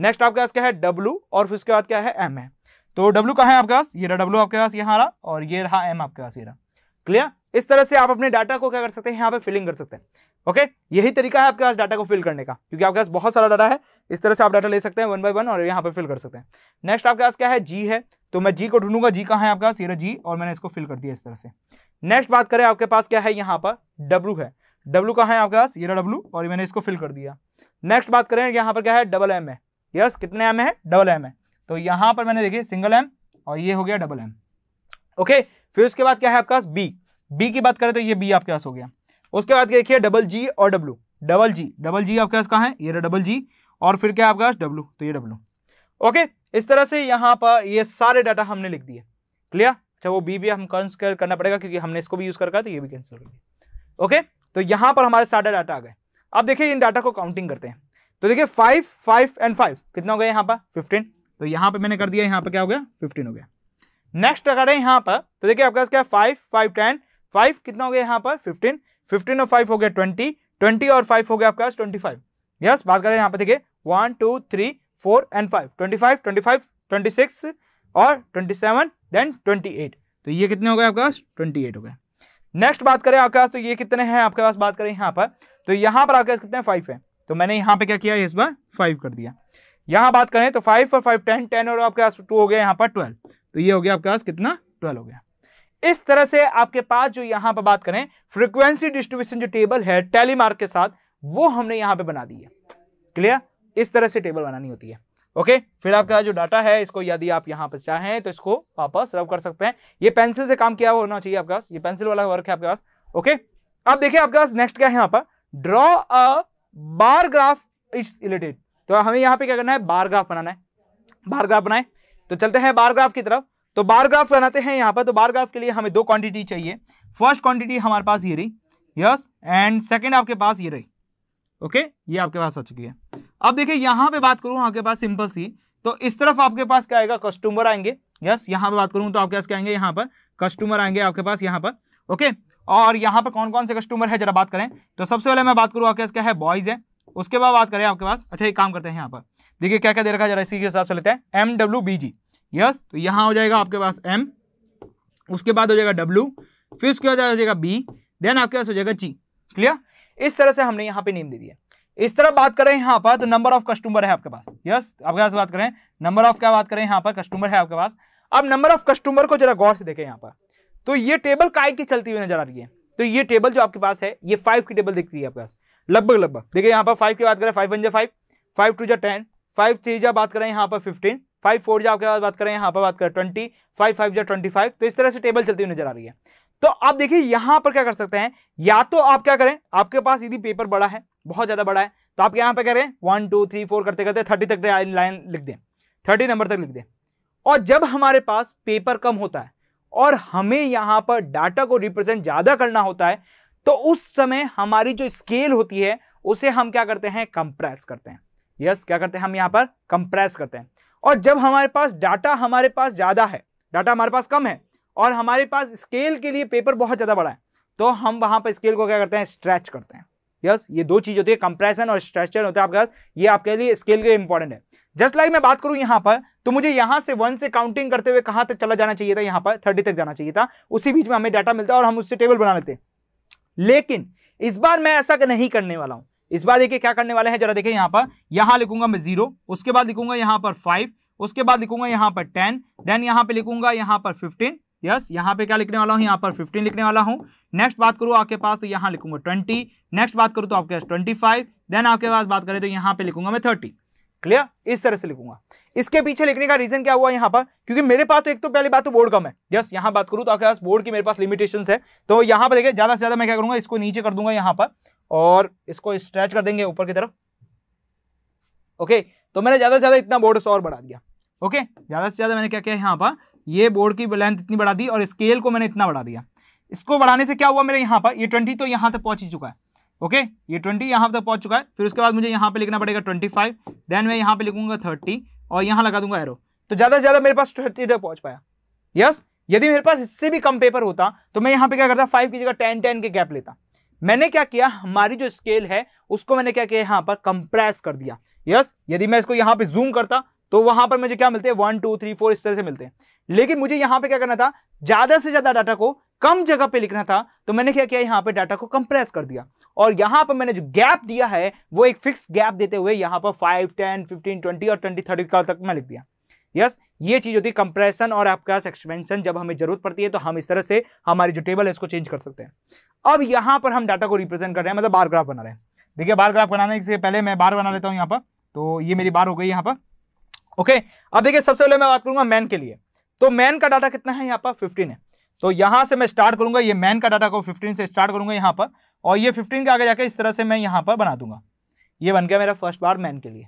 Speaker 1: नेक्स्ट आपके पास क्या है डब्लू और फिर उसके बाद क्या है एम है तो डब्लू कहाँ है आपके पास ये रहा डब्लू आपके पास यहाँ रहा और ये रहा एम आपके पास ये रहा क्लियर इस तरह से आप अपने डाटा को क्या कर सकते हैं यहाँ पे फिलिंग कर सकते हैं ओके यही तरीका है आपके पास डाटा को फिल करने का क्योंकि आपके पास बहुत सारा डाटा है इस तरह से आप डाटा ले सकते हैं वन बाय वन और यहाँ पे फिल कर सकते हैं नेक्स्ट आपके पास क्या है जी है तो मैं जी को ढूंढूंगा जी कहाँ है आपके पास ये जी और मैंने इसको फिल कर दिया इस तरह से नेक्स्ट बात करें आपके पास क्या है यहाँ पर डब्लू है डब्लू कहाँ है आपके पास ये डब्लू और मैंने इसको फिल कर दिया नेक्स्ट बात करें यहाँ पर क्या है डबल एम है यस कितने एम है डबल एम है तो यहां पर मैंने देखिए सिंगल एम और ये हो गया डबल एम ओके फिर उसके बाद क्या है आपके पास बी बी की बात करें तो ये बी आपके पास हो गया उसके बाद देखिए डबल जी और W double G double G आपके पास कहा है ये डबल जी और फिर क्या आपके पास डब्लू तो ये डब्लू ओके इस तरह से यहाँ पर ये सारे डाटा हमने लिख दिए क्लियर अच्छा वो बी भी हम कंसिडर करना पड़ेगा क्योंकि हमने इसको भी यूज़ कर तो ये भी कैंसिल कर दिया ओके तो यहाँ पर हमारे सारे डाटा आ गए अब देखिए इन डाटा को काउंटिंग करते हैं तो देखिए फाइव फाइव एंड फाइव कितना हो गया यहाँ पर फिफ्टीन तो यहाँ पर मैंने कर दिया यहाँ पर क्या हो गया फिफ्टीन हो गया नेक्स्ट अगर है यहाँ पर तो देखिए आपके पास क्या फाइव फाइव टेन फाइव कितना हो गया यहाँ पर फिफ्टीन फिफ्टीन और फाइव हो गया ट्वेंटी ट्वेंटी और फाइव हो गया आपके पास ट्वेंटी फाइव यस बात करें यहाँ पर देखिए one two three four and five twenty five twenty five twenty six और twenty seven then twenty eight तो ये कितने हो गए आपके पास ट्वेंटी एट हो गए नेक्स्ट बात करें आपके पास तो ये कितने हैं आपके पास बात करें यहाँ पर तो यहाँ पर आपके पास कितने फाइव है तो मैंने यहाँ पे क्या किया इस बार फाइव कर दिया यहाँ बात करें तो फाइव और फाइव टेन टेन और आपके पास टू हो गया यहाँ पर ट्वेल्व तो ये हो गया आपके पास कितना ट्वेल्व हो गया इस तरह से आपके पास जो यहाँ पर बात करें फ्रिक्वेंसी डिस्ट्रीब्यूशन जो टेबल है टेलीमार्क के साथ वो हमने यहाँ पे बना दी है क्लियर इस तरह से टेबल बनानी होती है ओके फिर आपका जो डाटा है इसको यदि आप यहाँ पर चाहें तो इसको वापस रब कर सकते हैं ये पेंसिल से काम किया होना चाहिए आपके पास ये पेंसिल वाला वर्क है आपके पास ओके अब देखिए आपके पास नेक्स्ट क्या है यहाँ पर draw a bar graph is related तो हमें यहाँ पे क्या करना है बार ग्राफ बनाना है बार ग्राफ बनाए तो चलते हैं बार ग्राफ की तरफ तो बार ग्राफ बनाते हैं यहाँ पर तो बार ग्राफ के लिए हमें दो क्वांटिटी चाहिए फर्स्ट क्वांटिटी हमारे पास ये रही यस एंड सेकेंड आपके पास ये रही ओके okay? ये आपके पास आ चुकी है अब देखिए यहाँ पे बात करूँ आपके पास सिंपल सी तो इस तरफ आपके पास क्या आएगा कस्टमर आएंगे यस यहाँ पे बात करूँ तो आपके पास क्या आएंगे यहाँ पर कस्टमर आएंगे आपके पास यहाँ पर ओके okay? और यहाँ पर कौन कौन से कस्टमर है जरा बात करें तो सबसे पहले मैं बात करूँ आपके क्या है बॉयज़ है उसके बाद बात करें आपके पास अच्छा एक काम करते हैं यहाँ पर देखिए क्या क्या दे रखा है जरा इसी के हिसाब से लेते हैं M W B G yes तो यहाँ हो जाएगा आपके पास एम उसके बाद हो जाएगा डब्ल्यू फिर उसके बाद हो जाएगा बी देन आपके पास हो जाएगा जी क्लियर इस तरह से हमने यहाँ पे नेम दे दिया इस तरह बात करें यहाँ पर तो नंबर ऑफ कस्टमर है आपके पास यस आपके पास बात करें नंबर ऑफ क्या बात करें यहाँ पर कस्टमर है आपके पास अब नंबर ऑफ कस्टमर को जरा गौर से देखें यहाँ पर तो ये टेबल काय की चलती हुई नजर आ रही है तो ये टेबल जो आपके पास है ये फाइव की टेबल दिखती है आपके पास लगभग लगभग देखिए यहाँ पर फाइव की बात करें फाइव वन जा फाइव फाइव टू जा टेन फाइव थ्री जा बात करें यहाँ पर फिफ्टीन फाइव फोर जा आपके पास बात करें यहाँ पर बात करें ट्वेंटी फाइव फाइव जा ट्वेंटी फाइव तो इस तरह से टेबल चलती हुई नजर आ रही है तो आप देखिए यहाँ पर क्या कर सकते हैं या तो आप क्या करें आपके पास यदि पेपर बड़ा है बहुत ज़्यादा बड़ा है तो आप यहाँ पर करें वन टू थ्री फोर करते करते थर्टी तक लाइन लिख दें थर्टी नंबर तक लिख दें और जब हमारे पास पेपर कम होता है और हमें यहां पर डाटा को रिप्रेजेंट ज़्यादा करना होता है तो उस समय हमारी जो स्केल होती है उसे हम क्या करते हैं कंप्रेस करते हैं यस yes, क्या करते हैं हम यहाँ पर कंप्रेस करते हैं और जब हमारे पास डाटा हमारे पास ज़्यादा है डाटा हमारे पास कम है और हमारे पास स्केल के लिए पेपर बहुत ज़्यादा बड़ा है तो हम वहां पर स्केल को क्या करते हैं स्ट्रेच करते हैं यस yes, ये दो चीज़ होती है कंप्रेशन और स्ट्रेचर होता है आपके पास ये आपके लिए स्केल के लिए इंपॉर्टेंट है जस्ट लाइक मैं बात करूं यहां पर तो मुझे यहां से वन से काउंटिंग करते हुए कहां तक चला जाना चाहिए था यहां पर थर्टी तक जाना चाहिए था उसी बीच में हमें डाटा मिलता है और हम उससे टेबल बना लेते हैं लेकिन इस बार मैं ऐसा नहीं करने वाला हूं इस बार देखिए क्या करने वाले हैं जरा देखिए यहां पर यहां लिखूंगा मैं जीरो उसके बाद लिखूंगा यहां पर फाइव उसके बाद लिखूंगा यहां पर टेन देन यहां पे लिखूंगा यहां पर फिफ्टीन यस यहाँ पे क्या लिखने वाला हूँ यहाँ पर 15 लिखने वाला हूँ नेक्स्ट बात करूँ आपके पास तो यहाँ लिखूंगा 20 नेक्स्ट बात करूँ तो आपके पास 25 देन आपके पास बात करें तो यहाँ पे लिखूंगा मैं 30 क्लियर इस तरह से लिखूंगा इसके पीछे लिखने का रीजन क्या हुआ यहाँ पर क्योंकि मेरे पास तो एक तो पहली बात तो बोर्ड कम है यस यहाँ बात करूँ तो आपके पास बोर्ड की मेरे पास लिमिटेशन है तो यहाँ पर देखिए ज्यादा से ज्यादा मैं क्या करूंगा इसको नीचे कर दूंगा यहाँ पर और इसको स्ट्रेच कर देंगे ऊपर की तरफ ओके तो मैंने ज्यादा से ज्यादा इतना बोर्ड और बढ़ा दिया ओके ज्यादा से ज्यादा मैंने क्या किया यहाँ पर ये बोर्ड की लेंथ इतनी बढ़ा दी और स्केल को मैंने इतना बढ़ा दिया इसको बढ़ाने से क्या हुआ मेरे यहाँ पर ये ट्वेंटी तो यहाँ तक पहुंच ही चुका है ओके okay? ये ट्वेंटी यहाँ तक पहुँच चुका है फिर उसके बाद मुझे यहाँ पे लिखना पड़ेगा ट्वेंटी फाइव देन मैं यहाँ पे लिखूंगा थर्टी और यहाँ लगा दूंगा एरो तो ज़्यादा से ज़्यादा मेरे पास थर्टी तक पहुँच पाया यस yes? यदि मेरे पास इससे भी कम पेपर होता तो मैं यहाँ पे क्या करता फाइव की जगह टेन टेन के गैप लेता मैंने क्या किया हमारी जो स्केल है उसको मैंने क्या किया यहाँ पर कंप्रेस कर दिया यस yes? यदि मैं इसको यहाँ पे जूम करता तो वहां पर मुझे क्या मिलते हैं वन टू थ्री फोर इस तरह से मिलते हैं लेकिन मुझे यहाँ पे क्या करना था ज्यादा से ज्यादा डाटा को कम जगह पे लिखना था तो मैंने क्या किया यहाँ पे डाटा को कंप्रेस कर दिया और यहाँ पर मैंने जो गैप दिया है वो एक फिक्स गैप देते हुए यहाँ पर फाइव टेन फिफ्टीन ट्वेंटी और ट्वेंटी थर्टी का तक मैं लिख दिया यस yes, ये चीज़ होती है कंप्रेशन और आपका एक्सपेंशन जब हमें जरूरत पड़ती है तो हम इस तरह से हमारी जो टेबल है इसको चेंज कर सकते हैं अब यहाँ पर हम डाटा को रिप्रेजेंट कर रहे हैं मतलब बार ग्राफ बना रहे हैं देखिए बार ग्राफ बनाने से पहले मैं बार बना लेता हूँ यहाँ पर तो ये मेरी बार हो गई यहाँ पर ओके अब देखिए सबसे पहले मैं बात करूंगा मैन के लिए तो मैन का डाटा कितना है यहाँ पर फिफ्टीन है तो यहां से मैं स्टार्ट करूंगा ये मैन का डाटा को 15 से स्टार्ट करूंगा यहां पर और ये 15 के आगे जाके इस तरह से मैं यहां पर बना दूंगा ये बन गया मेरा फर्स्ट बार मैन के लिए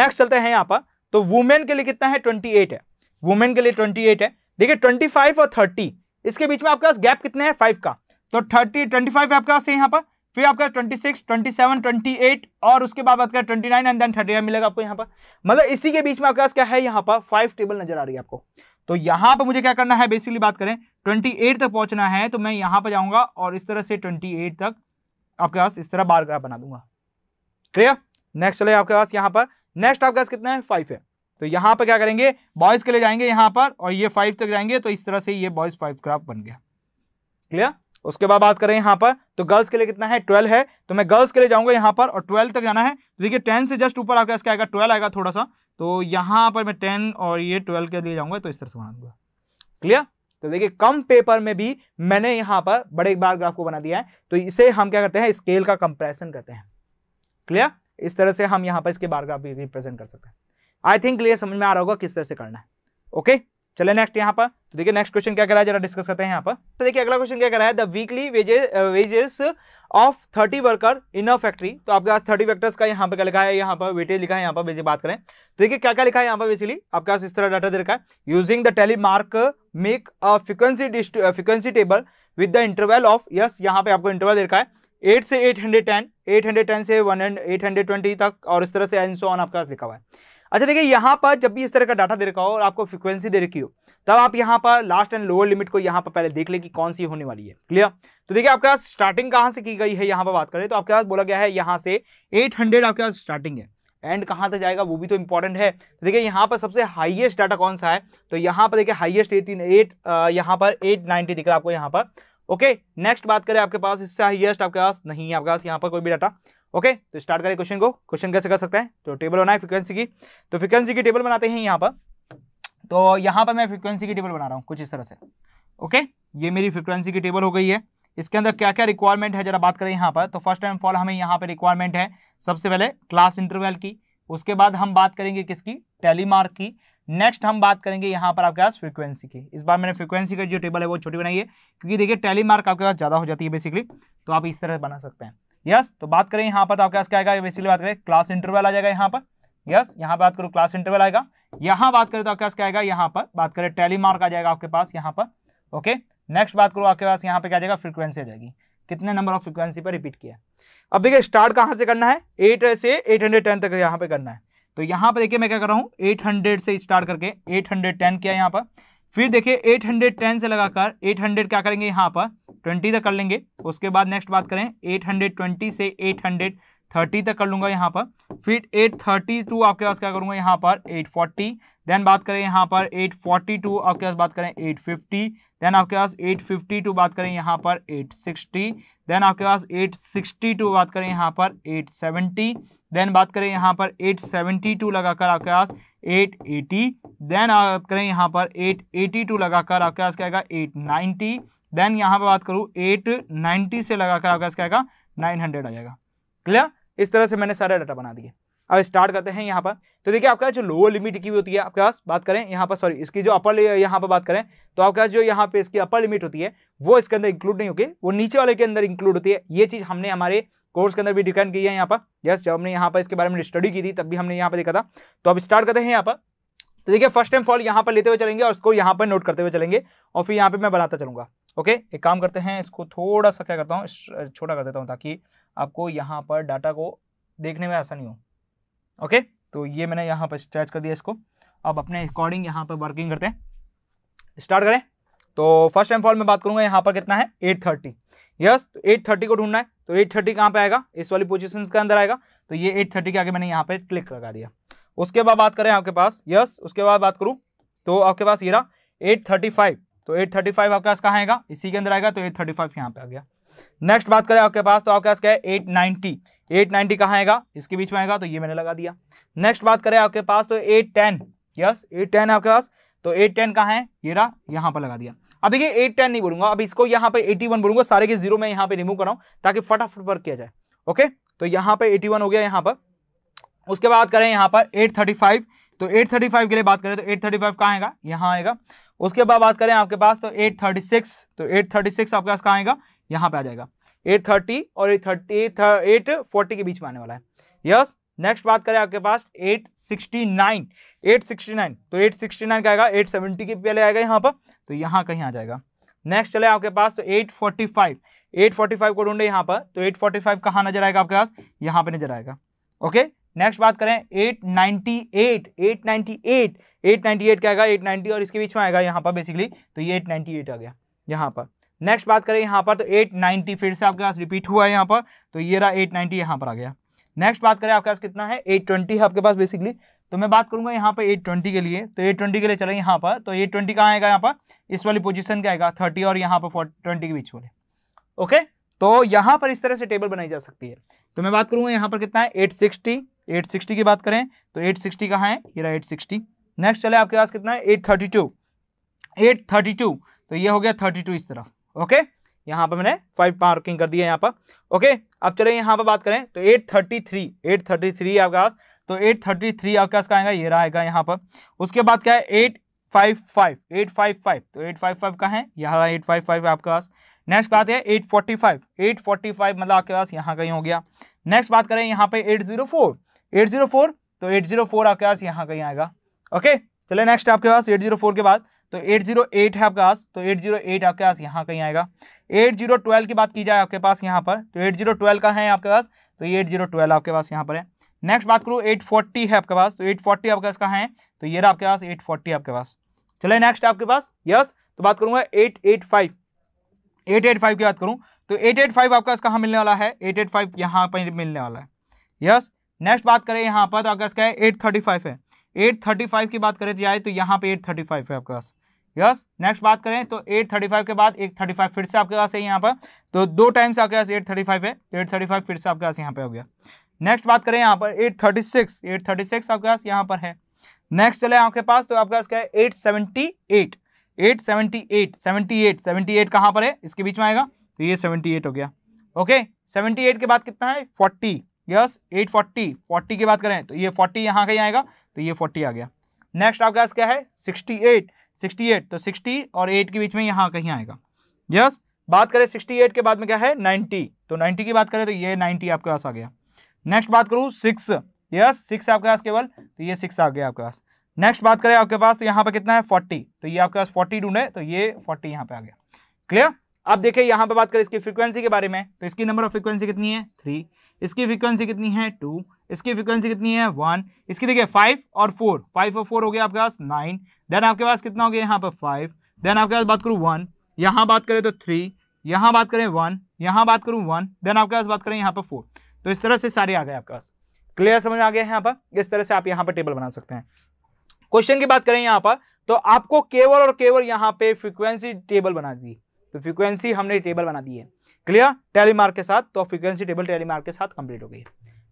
Speaker 1: नेक्स्ट चलते हैं यहाँ पर तो वुमेन के लिए कितना है 28 है वुमेन के लिए 28 है देखिए 25 और 30 इसके बीच में आपके पास गैप कितने हैं फाइव का तो थर्टी ट्वेंटी फाइव आपके पास यहाँ पर फिर आपके पास twenty six twenty seven twenty eight और उसके बाद आपके करें twenty nine and then thirty मिलेगा आपको यहाँ पर मतलब इसी के बीच में आपके पास क्या है यहाँ पर फाइव टेबल नजर आ रही है आपको तो यहां पर मुझे क्या करना है बेसिकली बात करें 28 तक पहुंचना है तो मैं यहां पर जाऊंगा और इस तरह से 28 तक आपके पास इस तरह बार ग्राफ बना दूंगा क्लियर नेक्स्ट चले आपके पास यहां पर नेक्स्ट आपके पास कितना है फाइव है तो यहां पर क्या करेंगे बॉयज़ के लिए जाएंगे यहां पर और ये फाइव तक जाएंगे तो इस तरह से ये बॉयज़ फाइव ग्राफ बन गया क्लियर उसके बाद बात करें यहां पर तो गर्ल्स के लिए कितना है ट्वेल्व है तो मैं गर्ल्स के लिए जाऊंगा यहां पर और ट्वेल्व तक जाना है तो देखिए टेन से जस्ट ऊपर आपके पास क्या आएगा ट्वेल्व आएगा थोड़ा सा तो यहाँ पर मैं टेन और ये ट्वेल्व के लिए जाऊँगा तो इस तरह से बना दूंगा क्लियर तो देखिए कम पेपर में भी मैंने यहाँ पर बड़े बार ग्राफ को बना दिया है तो इसे हम क्या करते हैं स्केल का कंप्रेशन करते हैं क्लियर इस तरह से हम यहाँ पर इसके बार ग्राफ भी रिप्रेजेंट कर सकते हैं आई थिंक क्लियर समझ में आ रहा होगा किस तरह से करना है ओके चले नेक्स्ट यहाँ पर तो देखिए नेक्स्ट क्वेश्चन क्या करा है जरा डिस्कस करते हैं यहाँ पर तो देखिए अगला क्वेश्चन क्या करा है the weekly wages wages of thirty worker in a factory तो आपके पास थर्टी वर्कर्स का यहाँ पे क्या लिखा है यहाँ पर वेटेज लिखा है यहाँ पर बात करें तो देखिए क्या क्या लिखा है यहाँ पर बेसिकली आपके पास इस तरह डाटा दे रखा है using the tally mark make a frequency frequency table with the interval of yes यहाँ पे आपको इंटरवल दे रखा है एट से eight hundred ten eight hundred ten से one and eight hundred twenty तक और इस तरह से एन सो ऑन आपके पास लिखा हुआ है अच्छा देखिए यहाँ पर जब भी इस तरह का डाटा दे रखा हो और आपको फ्रीक्वेंसी दे रखी हो तब आप यहाँ पर लास्ट एंड लोअर लिमिट को यहाँ पर पहले देख लें कि कौन सी होने वाली है क्लियर तो देखिए आपके पास स्टार्टिंग कहाँ से की गई है यहाँ पर बात करें तो आपके पास बोला गया है यहाँ से एट आपके पास स्टार्टिंग है एंड कहाँ तक जाएगा वो भी तो इंपॉर्टेंट है तो देखिए यहाँ पर सबसे हाइएस्ट डाटा कौन सा है तो यहाँ पर देखिए हाइएस्ट एटीन एट यहाँ पर एट नाइनटी दिख रहा है आपको यहाँ पर ओके नेक्स्ट बात करें आपके पास इससे हाइएस्ट आपके पास नहीं है आपके पास यहाँ पर कोई भी डाटा ओके तो स्टार्ट करें क्वेश्चन को क्वेश्चन कैसे कर सकते हैं तो टेबल बनाए फ्रिक्वेंसी की तो फ्रिक्वेंसी की टेबल बनाते हैं यहाँ पर तो यहाँ पर मैं फ्रिक्वेंसी की टेबल बना रहा हूँ कुछ इस तरह से ओके ये मेरी फ्रिक्वेंसी की टेबल हो गई है इसके अंदर क्या क्या रिक्वायरमेंट है जरा बात करें यहाँ पर तो फर्स्ट एंड फॉल हमें यहाँ पर रिक्वायरमेंट है सबसे पहले क्लास इंटरवल की उसके बाद हम बात करेंगे किसकी टेलीमार्क की नेक्स्ट हम बात करेंगे यहाँ पर आपके पास फ्रीक्वेंसी की इस बार मैंने फ्रीक्वेंसी का जो टेबल है वो छोटी बनाई है क्योंकि देखिए टेलीमार्क आपके पास ज़्यादा हो जाती है बेसिकली तो आप इस तरह बना सकते हैं यस तो बात करें यहाँ पर तो आपके पास क्या आएगा बेसिकली बात करें क्लास इंटरवल आ जाएगा यहाँ पर यस यहाँ बात करो क्लास इंटरवल आएगा यहाँ बात करें तो आपके पास क्या आएगा यहाँ पर बात करें टेली मार्क आ जाएगा आपके पास यहाँ पर ओके नेक्स्ट बात करो आपके पास यहाँ पर क्या जाएगा फ्रिक्वेंसी आ जाएगी कितने नंबर ऑफ फ्रिक्वेंसी पर रिपीट किया अब देखिए स्टार्ट कहाँ से करना है एट से एट हंड्रेड टेन तक यहाँ पर करना है तो यहाँ पर देखिए मैं क्या कर रहा हूँ एट हंड्रेड से स्टार्ट करके एट हंड्रेड टेन किया यहाँ पर फिर देखिए 810 से लगाकर 800 क्या करेंगे यहाँ पर 20 तक कर लेंगे उसके बाद नेक्स्ट बात करें 820 से 830 तक कर लूँगा यहाँ पर फिर 832 आपके पास क्या करूँगा यहाँ पर 840 देन बात करें यहाँ पर 842 आपके पास बात करें 850 देन आपके पास 852 बात करें यहाँ पर 860 देन आपके पास 862 बात करें यहाँ पर 870 देन बात करें यहाँ पर 872 लगाकर आपके पास 880 देन बात करें यहाँ पर 882 लगाकर आपके पास क्या आएगा 890 देन यहाँ पर बात करूँ 890 से लगाकर आपके पास क्या नाइन हंड्रेड आ जाएगा क्लियर इस तरह से मैंने सारे डाटा बना दिए अब स्टार्ट करते हैं यहाँ पर तो देखिए आपका जो लोअर लिमिट की होती है आपके पास बात करें यहाँ पर सॉरी इसकी जो अपर यहाँ पर बात करें तो आपके पास जो यहाँ पे इसकी अपर लिमिट होती है वो इसके अंदर इंक्लूड नहीं होगी वो नीचे वाले के अंदर इंक्लूड होती है ये चीज़ हमने हमारे कोर्स के अंदर भी डिपेंड की है यहाँ पर यस जब हमने यहाँ पर इसके बारे में स्टडी की थी तब भी हमने यहाँ पर देखा था तो अब स्टार्ट करते हैं यहाँ पर तो देखिए फर्स्ट टाइम फॉल यहाँ पर लेते हुए चलेंगे और उसको यहाँ पर नोट करते हुए चलेंगे और फिर यहाँ पर मैं बनाता चलूँगा ओके एक काम करते हैं इसको थोड़ा सा क्या करता हूँ छोटा कर देता हूँ ताकि आपको यहाँ पर डाटा को देखने में आसानी हो ओके तो ये मैंने यहाँ पर स्ट्रैच कर दिया इसको अब अपने अकॉर्डिंग यहाँ पर वर्किंग करते हैं स्टार्ट करें तो फर्स्ट एंड फॉल मैं बात करूंगा यहाँ पर कितना है एट थर्टी यस तो एट थर्टी को ढूंढना है तो एट थर्टी कहाँ पर आएगा इस वाली पोजिशन के अंदर आएगा तो ये एट थर्टी के आगे मैंने यहाँ पर क्लिक लगा दिया उसके बाद बात करें आपके पास यस उसके बाद बात करूँ तो आपके पास ये रहा एट थर्टी फाइव तो एट थर्टी फाइव आपके पास कहाँ आएगा इसी के अंदर आएगा तो एट थर्टी फाइव यहाँ पर आ गया नेक्स्ट बात करें आपके पास तो आपके पास क्या है एट नाइन्टी एट नाइन्टी कहाँ आएगा इसके बीच में आएगा तो ये मैंने लगा दिया नेक्स्ट बात करें आपके पास तो eight ten yes eight ten आपके पास तो एट टेन कहाँ है ये रहा यहाँ पर लगा दिया अब देखिए एट टेन नहीं बोलूंगा अब इसको यहाँ पे एटी वन बोलूंगा सारे के जीरो में यहाँ पे रिमूव कराऊँ ताकि फटाफट वर्क किया जाए ओके तो यहाँ पे एटी वन हो गया यहाँ पर उसके बाद करें यहाँ पर एट थर्टी फाइव तो एट थर्टी फाइव के लिए बात करें तो एट थर्टी फाइव कहाँ आएगा यहाँ आएगा उसके बाद बात करें आपके पास तो एट थर्टी सिक्स तो एट थर्टी सिक्स आपके पास कहाँ आएगा यहाँ पे आ जाएगा एट थर्टी और एट थर्टी एट फोर्टी के बीच में आने वाला है यस नेक्स्ट बात करें आपके पास 869 869 तो 869 का आएगा 870 के पहले आएगा यहाँ पर तो यहाँ कहीं आ जाएगा नेक्स्ट चले आपके पास तो 845 845 को ढूंढे यहाँ पर तो 845 कहाँ नजर आएगा आपके पास यहाँ पर नजर आएगा ओके नेक्स्ट बात करें 898 898 898 का आएगा 890 और इसके बीच में आएगा यहाँ पर बेसिकली तो ये 898 आ गया यहाँ पर नेक्स्ट बात करें यहाँ पर तो 890 फिर से आपके पास रिपीट हुआ है यहाँ पर तो ये रहा 890 नाइन्टी यहाँ पर आ गया नेक्स्ट बात करें आपके पास कितना है 820 है आपके पास बेसिकली तो मैं बात करूंगा यहाँ पर 820 के लिए तो 820 के लिए चले यहाँ पर तो 820 ट्वेंटी कहाँ आएगा यहाँ पर इस वाली पोजीशन का आएगा थर्टी और यहाँ पर ट्वेंटी के बीच वाले ओके तो यहाँ पर इस तरह से टेबल बनाई जा सकती है तो मैं बात करूंगा यहाँ पर कितना है एट सिक्सटी की बात करें तो एट सिक्सटी कहाँ है ये रहा एट नेक्स्ट चले आपके पास कितना है एट थर्टी तो ये हो गया थर्टी इस तरफ ओके यहाँ पर मैंने फाइव मार्किंग कर दी है यहाँ पर ओके अब चले यहाँ पर बात करें तो eight thirty three eight thirty three आपके पास तो एट थर्टी थ्री आपके पास कहाँ ये रहा है यहाँ पर उसके बाद क्या है eight five five eight five five तो एट फाइव फाइव का है यहाँ एट फाइव फाइव आपके पास नेक्स्ट बात है eight forty five eight forty five मतलब आपके पास यहाँ कहीं हो गया नेक्स्ट बात करें यहाँ पे eight zero four eight zero four तो एट जीरो फोर आपके पास यहाँ कहीं आएगा ओके चले नेक्स्ट आपके पास एट जीरो फोर के बाद तो 808 है आपके पास तो 808 आपके पास यहाँ कहीं आएगा 8012 की बात की जाए आपके पास यहाँ पर तो 8012 का है आपके पास तो ये 8012 आपके पास यहाँ पर है नेक्स्ट बात करूँ 840 है आपके पास तो 840 आपके पास कहाँ है तो ये आपके पास 840 आपके पास चले नेक्स्ट आपके पास यस तो बात करूँगा eight eight five eight eight five की बात करूँ तो एट एट फाइव पास कहाँ मिलने वाला है एट एट फाइव यहाँ पर मिलने वाला है यस नेक्स्ट बात करें यहाँ पर तो आपका इसका है एट थर्टी फाइव है 835 की बात करें जाए तो, तो यहाँ पे 835 है आपके पास यस नेक्स्ट बात करें तो 835 के बाद 835 फिर से आपके पास है यहाँ पर तो दो टाइम्स आपके पास 835 है तो एट 835 फिर से आपके पास यहाँ पे हो गया नेक्स्ट बात करें यहाँ पर 836 836 आपके पास यहाँ पर है नेक्स्ट चले आपके पास तो आपके पास क्या है eight seventy eight eight seventy eight seventy eight seventy eight कहाँ पर है इसके बीच में आएगा तो ये सेवेंटी एट हो गया ओके सेवेंटी एट के बाद कितना है forty yes eight forty forty की बात करें तो ये फोर्टी यहाँ कहीं आएगा तो ये फोर्टी आ गया नेक्स्ट आपके पास क्या है सिक्सटी एट सिक्सटी एट तो सिक्सटी और एट के बीच में यहाँ कहीं आएगा यस yes, बात करें सिक्सटी एट के बाद में क्या है नाइन्टी तो नाइन्टी की बात करें तो ये नाइन्टी आपके पास आ गया नेक्स्ट बात करूँ सिक्स यस सिक्स आपके पास केवल तो ये सिक्स आ गया आपके पास नेक्स्ट बात करें आपके पास तो यहाँ पर कितना है फोर्टी तो ये आपके पास फोर्टी ढूंढे तो ये फोर्टी यहाँ पर आ गया क्लियर अब देखिए यहाँ पर बात करें इसकी फ्रीक्वेंसी के बारे में तो इसकी नंबर ऑफ फ्रीक्वेंसी कितनी है थ्री इसकी फ्रीक्वेंसी कितनी है टू इसकी फ्रिक्वेंसी कितनी है वन इसकी देखिए फाइव और फोर फाइव और फोर हो गया आपके पास नाइन देन आपके पास कितना हो गया यहाँ पर फाइव देन आपके पास बात करूँ वन यहाँ बात करें तो थ्री यहाँ बात करें वन यहाँ बात करूँ वन देन आपके पास बात करें यहाँ पर फोर तो इस तरह से सारे आ गए आपके पास क्लियर समझ आ गया है यहाँ पर इस तरह से आप यहाँ पर टेबल बना सकते हैं क्वेश्चन की बात करें यहाँ पर तो आपको केवल और केवल यहाँ पे फ्रीक्वेंसी टेबल बना दी तो फ्रीक्वेंसी हमने टेबल बना दी है क्लियर टेलीमार्क के साथ तो फ्रीक्वेंसी टेबल टेलीमार्क के साथ कंप्लीट हो गई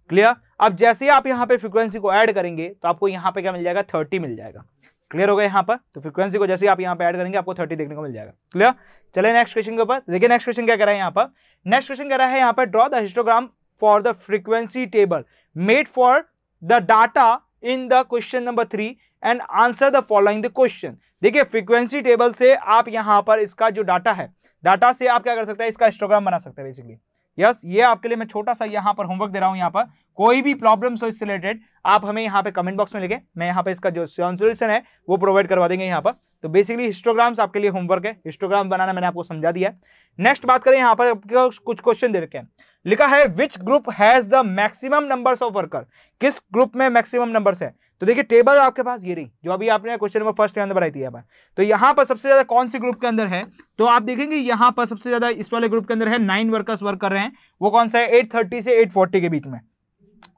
Speaker 1: क्लियर अब जैसे आप यहाँ पे फ्रीक्वेंसी को ऐड करेंगे तो आपको यहाँ पे क्या मिल जाएगा थर्टी मिल जाएगा क्लियर हो गया यहाँ पर तो फ्रीक्वेंसी को जैसे आप यहाँ पे ऐड करेंगे आपको थर्टी देखने को मिल जाएगा क्लियर चले नेक्स्ट क्वेश्चन के ऊपर देखिए नेक्स्ट क्वेश्चन क्या रहा है यहाँ पर नेक्स्ट क्वेश्चन रहा है यहाँ पर draw the histogram for the frequency table made for the data in the question number three and answer the following the question देखिए फ्रीक्वेंसी टेबल से आप यहाँ पर इसका जो डाटा है डाटा से आप क्या कर सकते हैं इसका हिस्टोग्राम बना सकते हैं बेसिकली यस ये आपके लिए मैं छोटा सा यहाँ पर होमवर्क दे रहा हूँ यहाँ पर कोई भी प्रॉब्लम्स हो इससे रिलेटेड आप हमें यहाँ पे कमेंट बॉक्स में लिखे मैं यहाँ पे इसका जो सोल्यूशन है वो प्रोवाइड करवा देंगे यहाँ पर तो बेसिकली हिस्टोग्राम्स आपके लिए होमवर्क है हिस्टोग्राम बनाना मैंने आपको समझा दिया है नेक्स्ट बात करें यहाँ पर कुछ क्वेश्चन दे रखे हैं लिखा है which group has the maximum numbers of worker किस ग्रुप में मैक्सिमम नंबर्स है तो देखिए टेबल आपके पास ये रही जो अभी आपने क्वेश्चन नंबर फर्स्ट के अंदर बनाई थी यहाँ तो यहाँ पर सबसे ज्यादा कौन सी ग्रुप के अंदर है तो आप देखेंगे यहाँ पर सबसे ज्यादा इस वाले ग्रुप के अंदर है नाइन वर्कर्स वर्क कर रहे हैं वो कौन सा है एट थर्टी से एट फोर्टी के बीच में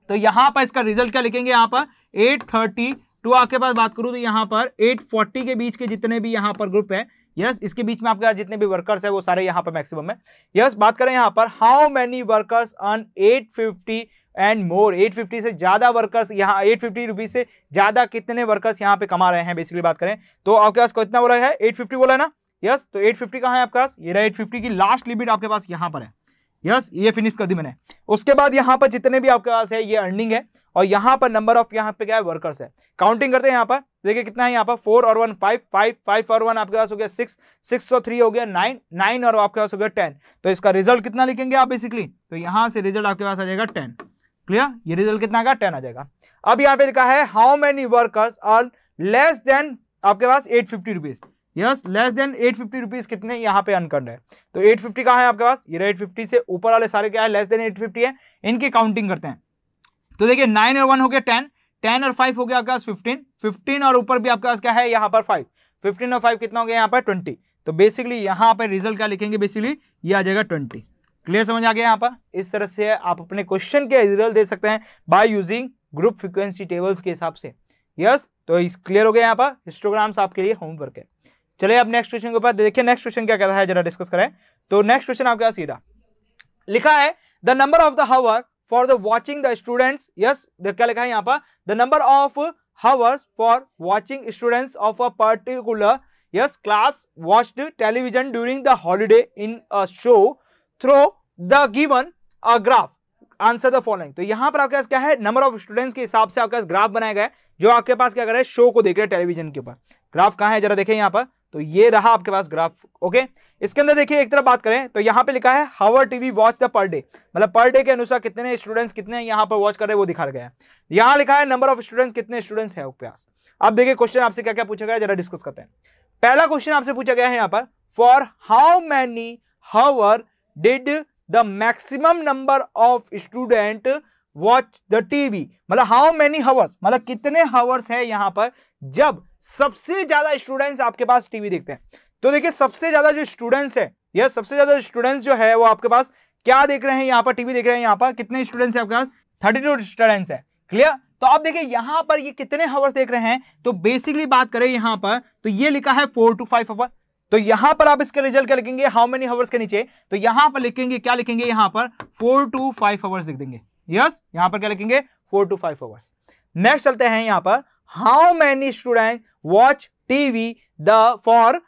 Speaker 1: तो यहाँ पर इसका रिजल्ट क्या लिखेंगे यहाँ पर एट थर्टी टू आपके पास बात करूँ तो यहाँ पर एट फोर्टी के बीच के जितने भी यहाँ पर ग्रुप है यस इसके बीच में आपके जितने भी वर्कर्स है वो सारे यहाँ पर मैक्सिमम है यस बात करें यहाँ पर how many workers earn eight fifty and more 850 से ज़्यादा वर्कर्स यहाँ एट फिफ्टी रुपीज़ से ज़्यादा कितने वर्कर्स यहाँ पे कमा रहे हैं बेसिकली बात करें तो आपके पास कितना बोला है 850 बोला है ना यस yes, तो 850 कहाँ है आपके पास ये रहा 850 की लास्ट लिमिट आपके पास यहाँ पर है यस ये फिनिश कर दी मैंने उसके बाद यहाँ पर जितने भी आपके पास है ये अर्निंग है और यहाँ पर नंबर ऑफ यहाँ पे क्या है वर्कर्स है काउंटिंग करते हैं यहाँ पर देखिए कितना है यहाँ पर फोर और वन फाइव फाइव फाइव और वन आपके पास हो गया सिक्स सिक्स और थ्री हो गया नाइन नाइन और आपके पास हो गया टेन तो इसका रिजल्ट कितना लिखेंगे आप बेसिकली तो यहाँ से रिजल्ट आपके पास आ जाएगा टेन क्लियर ये रिजल्ट कितना आएगा टेन आ जाएगा अब यहाँ पे लिखा है how many workers are less than आपके पास eight fifty rupees yes less than eight fifty rupees कितने यहाँ पे अर्न है तो एट फिफ्टी का है आपके पास ये एट फिफ्टी से ऊपर वाले सारे क्या है लेस देन एट फिफ्टी है इनकी काउंटिंग करते हैं तो देखिए नाइन और वन हो गया टेन टेन और फाइव हो गया आपके पास फिफ्टीन फिफ्टीन और ऊपर भी आपके पास क्या है यहाँ पर फाइव फिफ्टीन और फाइव कितना हो गया यहाँ पर ट्वेंटी तो बेसिकली यहाँ पर रिजल्ट क्या लिखेंगे बेसिकली ये आ जाएगा ट्वेंटी क्लियर समझ आ गया यहाँ पर इस तरह से आप अपने क्वेश्चन के रिजल्ट दे सकते हैं by using group frequency tables के हिसाब से यस yes, तो इस क्लियर हो गया यहाँ पर हिस्टोग्राम्स आपके लिए होमवर्क है चलिए अब नेक्स्ट क्वेश्चन के ऊपर देखिए नेक्स्ट क्वेश्चन क्या कहता है जरा डिस्कस करें तो नेक्स्ट क्वेश्चन आपके पास सीधा लिखा है the number of the hour for the watching the students yes क्या लिखा है यहाँ पर the number of hours for watching students of a particular yes class watched television during the holiday in a show through the given a graph answer the following तो यहाँ पर आपके पास क्या है नंबर ऑफ स्टूडेंट्स के हिसाब से आपके पास ग्राफ बनाया गया है जो आपके पास क्या कर शो को देख रहे हैं टेलीविजन के ऊपर ग्राफ कहाँ है जरा देखें यहाँ पर तो ये रहा आपके पास ग्राफ ओके इसके अंदर देखिए एक तरफ बात करें तो यहाँ पे लिखा है hour TV watched per day मतलब पर डे के अनुसार कितने स्टूडेंट्स कितने यहाँ पर वॉच कर रहे हैं वो दिखा गया है यहाँ लिखा है नंबर ऑफ स्टूडेंट्स कितने स्टूडेंट्स हैं आपके पास अब देखिए क्वेश्चन आपसे क्या क्या पूछा गया जरा डिस्कस करते हैं पहला क्वेश्चन आपसे पूछा गया है यहाँ पर for how many hour did the maximum number of student watch the TV मतलब हाउ मैनी हावर्स मतलब कितने हावर्स है यहाँ पर जब सबसे ज्यादा स्टूडेंट्स आपके पास टीवी देखते हैं तो देखिए सबसे ज्यादा जो स्टूडेंट्स है या सबसे ज्यादा स्टूडेंट्स जो है वो आपके पास क्या देख रहे हैं यहाँ पर टीवी देख रहे हैं यहाँ पर कितने स्टूडेंट्स है आपके पास थर्टी टू स्टूडेंट्स है क्लियर तो आप देखिए यहाँ पर ये कितने हवर्स देख रहे हैं तो बेसिकली बात करें यहाँ पर तो ये लिखा है फोर टू फाइव हवर तो यहां पर आप इसका रिजल्ट क्या लिखेंगे हाउ मेनी हवर्स के नीचे तो यहां पर लिखेंगे क्या लिखेंगे यहां पर फोर टू फाइव हवर्स लिख देंगे यस yes? यहां पर क्या लिखेंगे four to five hours next चलते हैं यहां पर how many students watch TV the for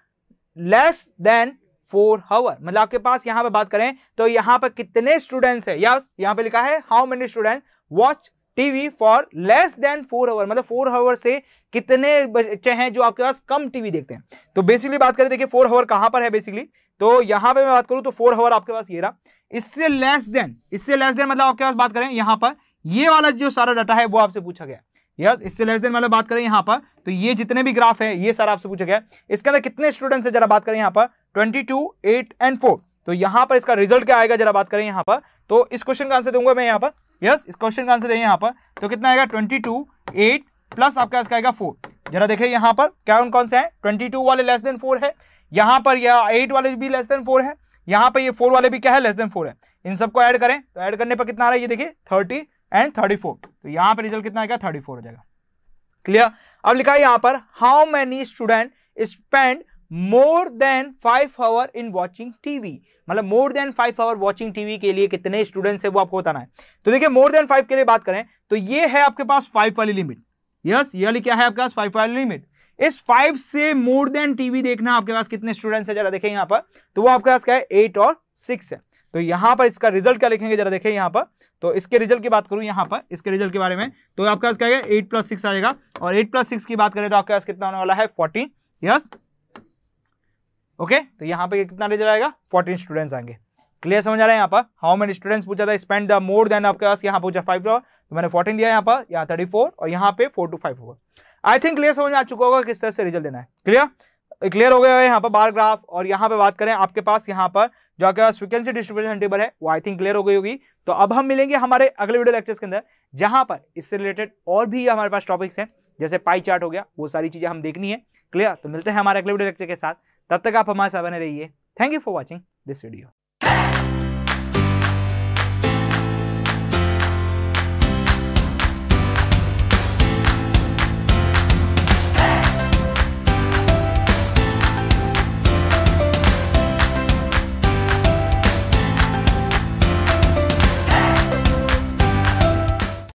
Speaker 1: less than four hour मतलब आपके पास यहां पर बात करें तो यहां पर कितने स्टूडेंट्स है यस यहां पर लिखा है how many student watch TV for less than four hour मतलब फोर आवर से कितने बच्चे हैं जो आपके पास कम टीवी देखते हैं तो बेसिकली बात करें देखिए फोर आवर कहां पर है बेसिकली तो यहां पे मैं बात करूँ तो फोर आवर आपके पास ये रहा इससे लेस देन इससे लेस देन मतलब आपके पास बात करें यहां पर ये वाला जो सारा डाटा है वो आपसे पूछा गया यस इससे लेस देन वाले बात करें यहाँ पर तो ये जितने भी ग्राफ है ये सारा आपसे पूछा गया इसके अंदर कितने स्टूडेंट है जरा बात करें यहाँ पर twenty two eight and four तो यहाँ पर इसका रिजल्ट क्या आएगा जरा बात करें यहाँ पर तो इस क्वेश्चन का आंसर दूंगा मैं यहाँ पर यस इस क्वेश्चन का आंसर देंगे यहाँ पर तो कितना आएगा ट्वेंटी टू एट प्लस आपका इसका आएगा फोर जरा देखें यहाँ पर क्या कौन कौन से हैं ट्वेंटी टू वाले लेस देन फोर है यहाँ पर यह एट वाले भी लेस देन फोर है यहाँ पर ये फोर वाले भी क्या है लेस देन फोर है इन सबको ऐड करें तो ऐड करने पर कितना आ रहा है ये देखिए थर्टी एंड थर्टी फोर तो यहां पर रिजल्ट कितना आएगा थर्टी फोर हो जाएगा क्लियर अब लिखा है यहां पर how many student spend more than five hour in watching TV मतलब more than five hour watching TV के लिए कितने स्टूडेंट्स है वो आपको बताना है तो देखिए मोर देन फाइव के लिए बात करें तो ये है आपके पास फाइव वाली लिमिट यस ये लिखा है आपके पास फाइव वाली लिमिट इस फाइव से मोर देन टीवी देखना आपके पास कितने स्टूडेंट्स है जरा देखें यहाँ पर तो वो आपके पास क्या है एट और सिक्स है तो यहाँ पर इसका रिजल्ट क्या लिखेंगे जरा देखें यहाँ पर तो इसके रिजल्ट की बात करूँ यहाँ पर इसके रिजल्ट के बारे में तो आपका क्या आएगा एट प्लस सिक्स आएगा और एट प्लस सिक्स की बात करें तो आपके पास कितना होने वाला है फोर्टीन यस ओके तो यहाँ पर कितना रिजल्ट आएगा फोर्टीन स्टूडेंट्स आएंगे क्लियर समझ आ रहा है यहाँ पर हाउ मेनी स्टूडेंट्स पूछा था स्पेंड द मोर देन आपके पास यहाँ पूछा फाइव तो मैंने फोर्टीन दिया यहाँ पर यहाँ थर्टी फोर और यहाँ पे फोर टू फाइव होगा आई थिंक क्लियर समझ आ चुका होगा किस तरह से रिजल्ट देना है क्लियर क्लियर हो गया है यहाँ पर बार ग्राफ और यहाँ पे बात करें आपके पास यहाँ पर जो आपके पास फ्रिक्वेंसी डिस्ट्रीब्यूशन टेबल है वो आई थिंक क्लियर हो गई होगी तो अब हम मिलेंगे हमारे अगले वीडियो लेक्चर्स के अंदर जहाँ पर इससे रिलेटेड और भी हमारे पास टॉपिक्स हैं जैसे पाई चार्ट हो गया वो सारी चीज़ें हम देखनी है क्लियर तो मिलते हैं हमारे अगले वीडियो लेक्चर के साथ तब तक आप हमारे साथ बने रहिए thank you for watching this video